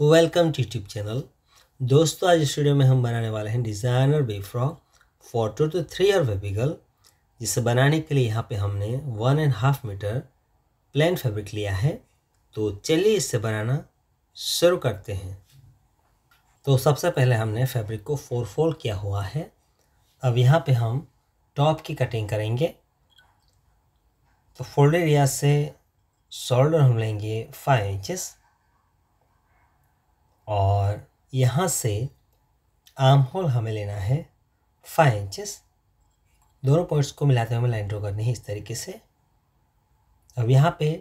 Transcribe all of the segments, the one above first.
welcome to YouTube channel दोस्तों आज studio में हम बनाने वाले हैं designer frock for two to three और वेबिगल जिसे बनाने के लिए यहाँ पे हमने one and half meter plain fabric लिया है तो चलिए इसे बनाना शुरू करते हैं तो सबसे पहले हमने फैब्रिक को फोर फोल्ड किया हुआ है अब यहाँ पे हम टॉप की कटिंग करेंगे तो फोल्डेड एरिया से शोल्डर हम लेंगे फाइव इंचज़ यहाँ से आर्म होल हमें लेना है फाइव इंचेस दोनों पॉइंट्स को मिलाते हुए हमें लाइन ड्रॉ करनी है इस तरीके से अब यहाँ पे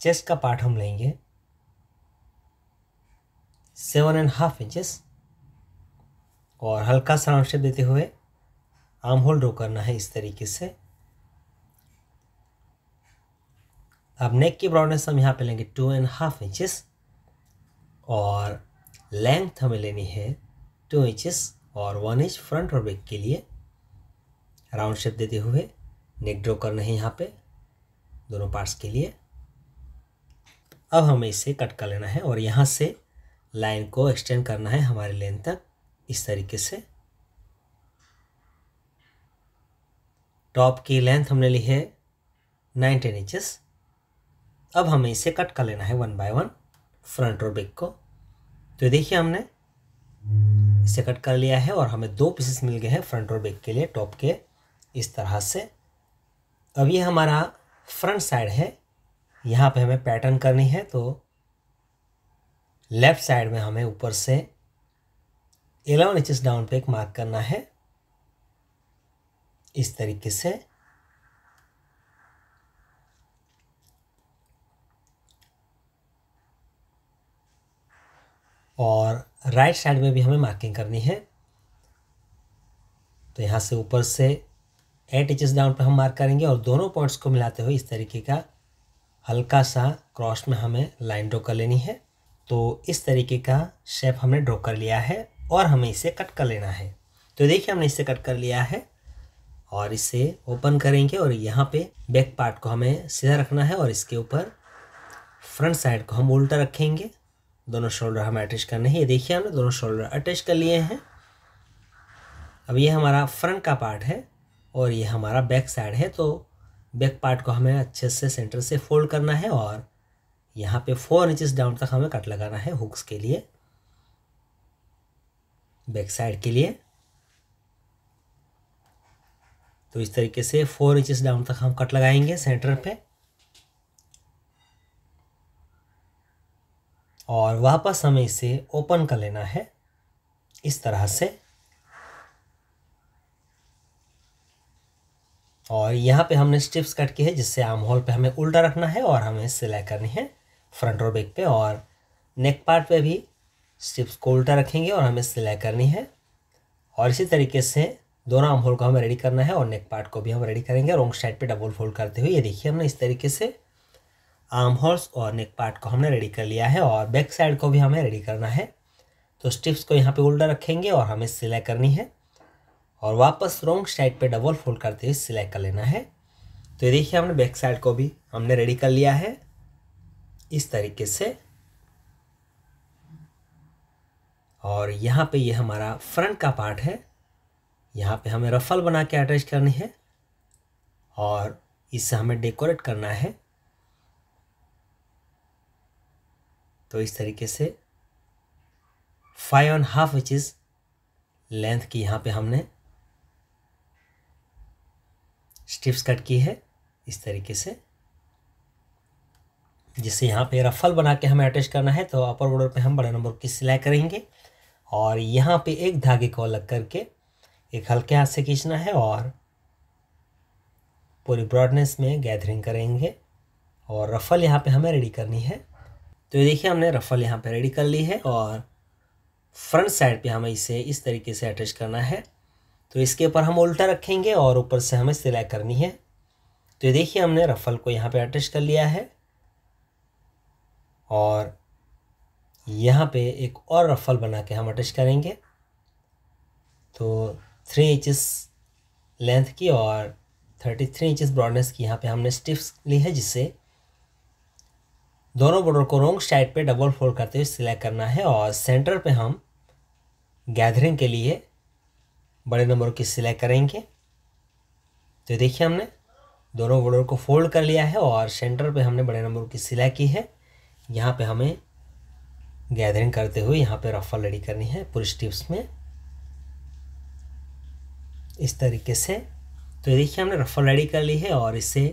चेस्ट का पार्ट हम लेंगे सेवन एंड हाफ इंचेस और हल्का सा राउंड देते हुए आर्म होल ड्रॉ करना है इस तरीके से अब नेक की ब्रॉडनेस हम यहाँ पे लेंगे टू एंड हाफ इंचेस और लेंथ हमें लेनी है टू इंचेस और वन इंच फ्रंट और बैक के लिए राउंड शेप देते हुए नेक ड्रॉ करना है यहाँ पे दोनों पार्ट्स के लिए अब हमें इसे कट कर लेना है और यहाँ से लाइन को एक्सटेंड करना है हमारे लेंथ तक इस तरीके से टॉप की लेंथ हमने ली है नाइन टेन इंचेस अब हमें इसे कट कर लेना है वन बाय वन फ्रंट और बैक को तो देखिए हमने इसे कट कर लिया है और हमें दो पीसेस मिल गए हैं फ्रंट और बैक के लिए टॉप के इस तरह से अब ये हमारा फ्रंट साइड है यहाँ पे हमें पैटर्न करनी है तो लेफ़्ट साइड में हमें ऊपर से एलेवन इंचज़ डाउन पे एक मार्क करना है इस तरीके से और राइट साइड में भी हमें मार्किंग करनी है तो यहाँ से ऊपर से एट इंचज डाउन पर हम मार्क करेंगे और दोनों पॉइंट्स को मिलाते हुए इस तरीके का हल्का सा क्रॉस में हमें लाइन ड्रॉ कर लेनी है तो इस तरीके का शेप हमने ड्रॉ कर लिया है और हमें इसे कट कर लेना है तो देखिए हमने इसे कट कर लिया है और इसे ओपन करेंगे और यहाँ पे बैक पार्ट को हमें सीधा रखना है और इसके ऊपर फ्रंट साइड को हम उल्टा रखेंगे दोनों शोल्डर हमें अटैच करना है ये देखिए हमने दोनों शोल्डर अटैच कर लिए हैं अब ये हमारा फ्रंट का पार्ट है और ये हमारा बैक साइड है तो बैक पार्ट को हमें अच्छे से सेंटर से फोल्ड करना है और यहाँ पे फोर इंचज़ डाउन तक हमें कट लगाना है हुक्स के लिए बैक साइड के लिए तो इस तरीके से फोर इंचज़ डाउन तक हम कट लगाएंगे सेंटर पे और वापस हमें इसे ओपन कर लेना है इस तरह से और यहाँ पे हमने स्ट्रिप्स कट किए हैं जिससे आम होल पे हमें उल्टा रखना है और हमें सिलाई करनी है फ्रंट और बैक पे और नेक पार्ट पे भी स्ट्रिप्स को उल्टा रखेंगे और हमें सिलाई करनी है और इसी तरीके से दोनों आम होल को हमें रेडी करना है और नेक पार्ट को भी हम रेडी करेंगे रॉन्ग साइड पे डबल फोल्ड करते हुए ये देखिए हमने इस तरीके से आर्म हॉर्स और नेक पार्ट को हमने रेडी कर लिया है और बैक साइड को भी हमें रेडी करना है तो स्टिप्स को यहाँ पे उल्टा रखेंगे और हमें सिलाई करनी है और वापस रॉन्ग साइड पे डबल फोल्ड करते हुए सिलाई कर लेना है तो ये देखिए हमने बैक साइड को भी हमने रेडी कर लिया है इस तरीके से और यहाँ पे ये यह हमारा फ्रंट का पार्ट है यहाँ पे हमें रफल बना के अटैच करनी है और इसे हमें डेकोरेट करना है तो इस तरीके से five and half inches length की यहाँ पे हमने स्टिप्स कट की है इस तरीके से जिससे यहाँ पे रफल बना के हमें अटैच करना है तो अपर बॉर्डर पे हम बड़े नंबर की सिलाई करेंगे और यहाँ पे एक धागे को अलग करके एक हल्के हाथ से खींचना है और पूरी ब्रॉडनेस में गैदरिंग करेंगे और रफल यहाँ पे हमें रेडी करनी है तो ये देखिए हमने रफल यहाँ पे रेडी कर ली है और फ्रंट साइड पे हमें इसे इस तरीके से अटैच करना है तो इसके ऊपर हम उल्टा रखेंगे और ऊपर से हमें सिलाई करनी है तो ये देखिए हमने रफल को यहाँ पे अटैच कर लिया है और यहाँ पे एक और रफल बना के हम अटैच करेंगे तो थ्री इंचिस लेंथ की और थर्टी थ्री इंचिस ब्रॉडनेस की यहाँ पे हमने स्टिप्स ली है जिससे दोनों बॉर्डर को रोंग साइड पे डबल फोल्ड करते हुए सिलेक्ट करना है और सेंटर पे हम गैदरिंग के लिए बड़े नंबरों की सिलेक्ट करेंगे तो देखिए हमने दोनों बॉर्डर को फोल्ड कर लिया है और सेंटर पे हमने बड़े नंबर की सिलाई की है यहाँ पे हमें गैदरिंग करते हुए यहाँ पे रफल रेडी करनी है पूरी स्टिप्स में इस तरीके से तो देखिए हमने रफल रेडी कर ली है और इससे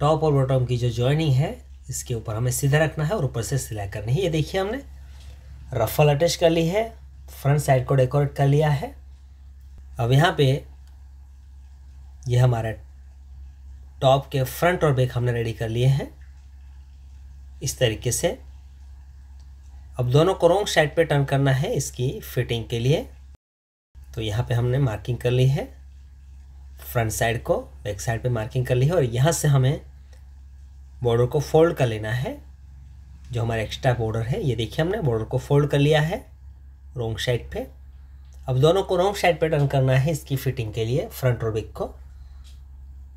टॉप और बॉटम की जो जॉइनिंग है इसके ऊपर हमें सीधा रखना है और ऊपर से सिलाई करनी है ये देखिए हमने रफल अटैच कर ली है फ्रंट साइड को डेकोरेट कर लिया है अब यहाँ पे ये हमारा टॉप के फ्रंट और बैक हमने रेडी कर लिए हैं इस तरीके से अब दोनों को रोंग साइड पे टर्न करना है इसकी फिटिंग के लिए तो यहाँ पे हमने मार्किंग कर ली है फ्रंट साइड को बैक साइड पे मार्किंग कर ली है और यहाँ से हमें बॉर्डर को फोल्ड कर लेना है जो हमारा एक्स्ट्रा बॉर्डर है ये देखिए हमने बॉर्डर को फोल्ड कर लिया है रोंग साइड पे अब दोनों को रोंग साइड पे टर्न करना है इसकी फिटिंग के लिए फ्रंट और बैक को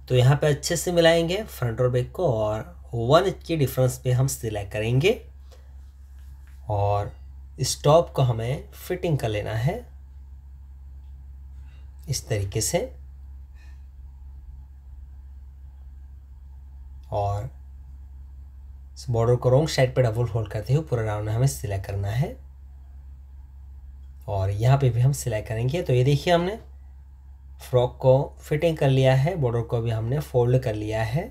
तो यहाँ पे अच्छे से मिलाएंगे फ्रंट और बैक को और वन इंच के डिफरेंस पे हम सिलाई करेंगे और इस टॉप को हमें फिटिंग कर लेना है इस तरीके से और बॉर्डर को रॉन्ग साइड पे डबल होल्ड करते हुए पूरा राउंड हमें सिलाई करना है और यहाँ पे भी हम सिलाई करेंगे तो ये देखिए हमने फ्रॉक को फिटिंग कर लिया है बॉर्डर को भी हमने फोल्ड कर लिया है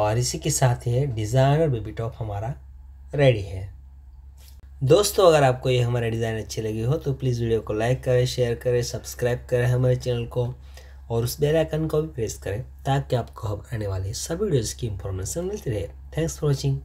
और इसी के साथ ही डिज़ाइनर बेबी टॉप हमारा रेडी है दोस्तों अगर आपको ये हमारे डिज़ाइन अच्छी लगी हो तो प्लीज़ वीडियो को लाइक करें शेयर करें सब्सक्राइब करें हमारे चैनल को और उस बेल आइकन को भी प्रेस करें ताकि आपको हम आने वाले सभी वीडियोज़ की इन्फॉर्मेशन मिलती रहे थैंक्स फॉर वॉचिंग